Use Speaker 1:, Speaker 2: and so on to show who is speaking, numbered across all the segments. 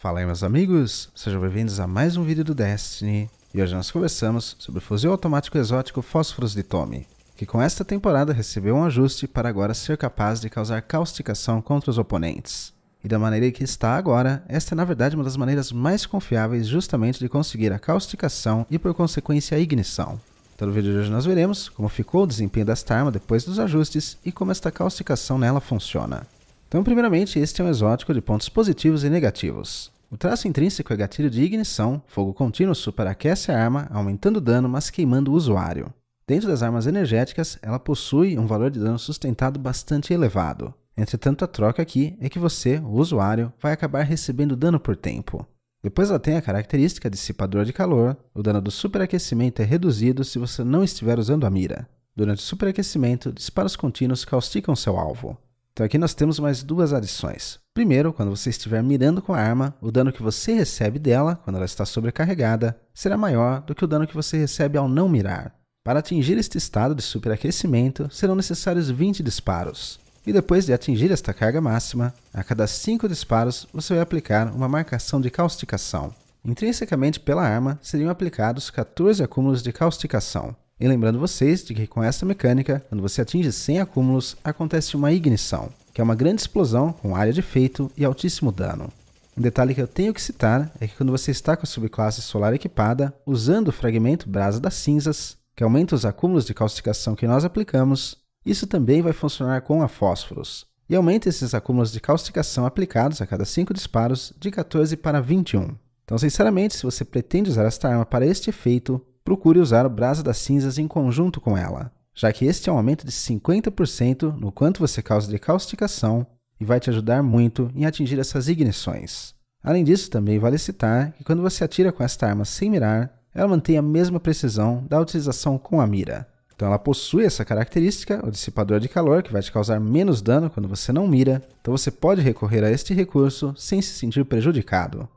Speaker 1: Fala aí meus amigos, sejam bem-vindos a mais um vídeo do Destiny e hoje nós conversamos sobre o fuzil automático exótico Fósforos de Tommy, que com esta temporada recebeu um ajuste para agora ser capaz de causar causticação contra os oponentes. E da maneira que está agora, esta é na verdade uma das maneiras mais confiáveis justamente de conseguir a causticação e por consequência a ignição. Então no vídeo de hoje nós veremos como ficou o desempenho desta arma depois dos ajustes e como esta causticação nela funciona. Então, primeiramente, este é um exótico de pontos positivos e negativos. O traço intrínseco é gatilho de ignição, fogo contínuo superaquece a arma, aumentando o dano, mas queimando o usuário. Dentro das armas energéticas, ela possui um valor de dano sustentado bastante elevado. Entretanto, a troca aqui é que você, o usuário, vai acabar recebendo dano por tempo. Depois ela tem a característica dissipador de calor, o dano do superaquecimento é reduzido se você não estiver usando a mira. Durante o superaquecimento, disparos contínuos causticam seu alvo. Então aqui nós temos mais duas adições. Primeiro, quando você estiver mirando com a arma, o dano que você recebe dela, quando ela está sobrecarregada, será maior do que o dano que você recebe ao não mirar. Para atingir este estado de superaquecimento, serão necessários 20 disparos. E depois de atingir esta carga máxima, a cada 5 disparos você vai aplicar uma marcação de causticação. Intrinsecamente pela arma, seriam aplicados 14 acúmulos de causticação. E lembrando vocês de que com essa mecânica, quando você atinge 100 acúmulos, acontece uma ignição, que é uma grande explosão com área de efeito e altíssimo dano. Um detalhe que eu tenho que citar é que quando você está com a subclasse solar equipada, usando o fragmento Brasa das Cinzas, que aumenta os acúmulos de calcificação que nós aplicamos, isso também vai funcionar com a fósforos, e aumenta esses acúmulos de calcificação aplicados a cada 5 disparos de 14 para 21. Então, sinceramente, se você pretende usar esta arma para este efeito, procure usar o Brasa das Cinzas em conjunto com ela, já que este é um aumento de 50% no quanto você causa de causticação e vai te ajudar muito em atingir essas ignições. Além disso, também vale citar que quando você atira com esta arma sem mirar, ela mantém a mesma precisão da utilização com a mira. Então ela possui essa característica, o dissipador de calor, que vai te causar menos dano quando você não mira, então você pode recorrer a este recurso sem se sentir prejudicado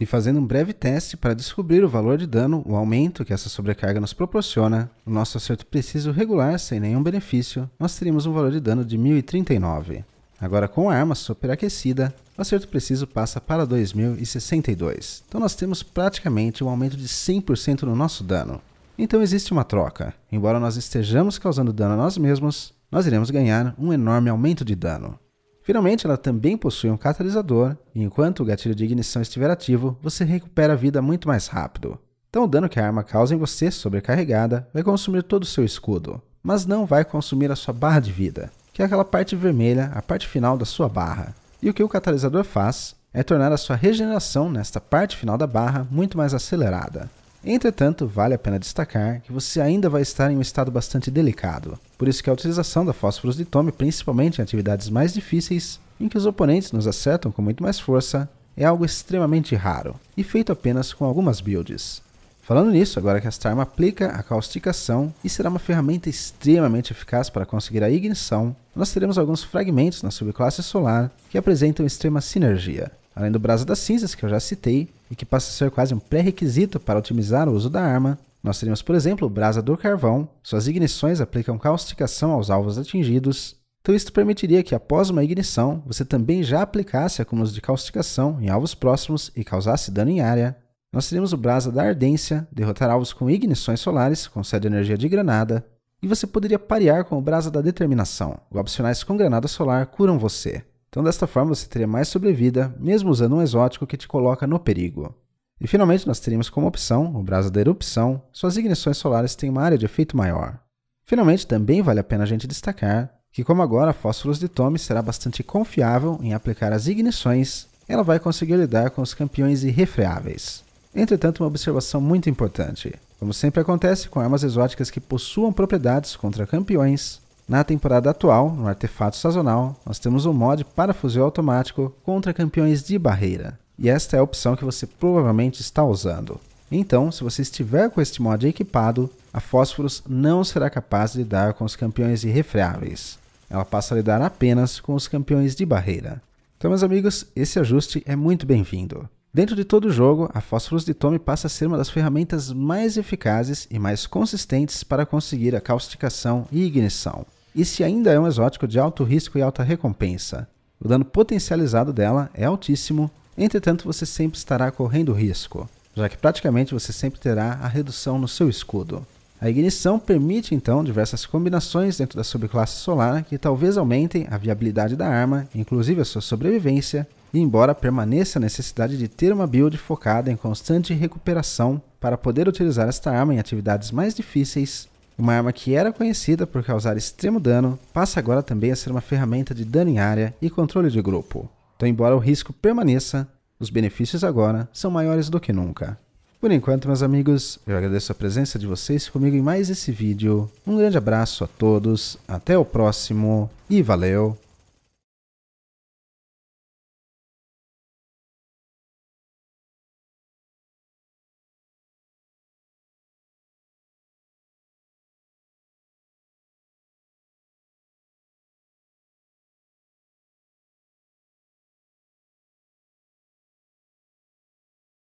Speaker 1: e fazendo um breve teste para descobrir o valor de dano, o aumento que essa sobrecarga nos proporciona, o nosso acerto preciso regular sem nenhum benefício, nós teríamos um valor de dano de 1039. Agora com a arma superaquecida, o acerto preciso passa para 2062. Então nós temos praticamente um aumento de 100% no nosso dano. Então existe uma troca. Embora nós estejamos causando dano a nós mesmos, nós iremos ganhar um enorme aumento de dano. Finalmente, ela também possui um catalisador, e enquanto o gatilho de ignição estiver ativo, você recupera a vida muito mais rápido. Então, o dano que a arma causa em você sobrecarregada vai consumir todo o seu escudo, mas não vai consumir a sua barra de vida, que é aquela parte vermelha, a parte final da sua barra. E o que o catalisador faz é tornar a sua regeneração nesta parte final da barra muito mais acelerada. Entretanto, vale a pena destacar que você ainda vai estar em um estado bastante delicado, por isso que a utilização da fósforos de tome, principalmente em atividades mais difíceis, em que os oponentes nos acertam com muito mais força, é algo extremamente raro, e feito apenas com algumas builds. Falando nisso, agora que esta arma aplica a causticação e será uma ferramenta extremamente eficaz para conseguir a ignição, nós teremos alguns fragmentos na subclasse solar que apresentam extrema sinergia. Além do Brasa das Cinzas que eu já citei, e que passa a ser quase um pré-requisito para otimizar o uso da arma. Nós teríamos, por exemplo, brasa do carvão, suas ignições aplicam causticação aos alvos atingidos. Então, isto permitiria que, após uma ignição, você também já aplicasse acúmulos de causticação em alvos próximos e causasse dano em área. Nós teríamos o brasa da ardência, derrotar alvos com ignições solares, concede energia de granada, e você poderia parear com o Brasa da Determinação. Opcionais com granada solar curam você. Então, desta forma, você teria mais sobrevida, mesmo usando um exótico que te coloca no perigo. E finalmente, nós teríamos como opção o Brasa da Erupção, suas ignições solares têm uma área de efeito maior. Finalmente, também vale a pena a gente destacar que, como agora a Fósforos de Tome será bastante confiável em aplicar as ignições, ela vai conseguir lidar com os campeões irrefreáveis. Entretanto, uma observação muito importante. Como sempre acontece com armas exóticas que possuam propriedades contra campeões, na temporada atual, no artefato sazonal, nós temos um mod para fuzil automático contra campeões de barreira. E esta é a opção que você provavelmente está usando. Então, se você estiver com este mod equipado, a Fósforos não será capaz de lidar com os campeões irrefreáveis. Ela passa a lidar apenas com os campeões de barreira. Então, meus amigos, esse ajuste é muito bem-vindo. Dentro de todo o jogo, a Fósforos de Tome passa a ser uma das ferramentas mais eficazes e mais consistentes para conseguir a causticação e ignição. E se ainda é um exótico de alto risco e alta recompensa. O dano potencializado dela é altíssimo, entretanto você sempre estará correndo risco, já que praticamente você sempre terá a redução no seu escudo. A ignição permite então diversas combinações dentro da subclasse solar que talvez aumentem a viabilidade da arma, inclusive a sua sobrevivência, e embora permaneça a necessidade de ter uma build focada em constante recuperação para poder utilizar esta arma em atividades mais difíceis, uma arma que era conhecida por causar extremo dano, passa agora também a ser uma ferramenta de dano em área e controle de grupo. Então, embora o risco permaneça, os benefícios agora são maiores do que nunca. Por enquanto, meus amigos, eu agradeço a presença de vocês comigo em mais esse vídeo. Um grande abraço a todos, até o próximo e valeu!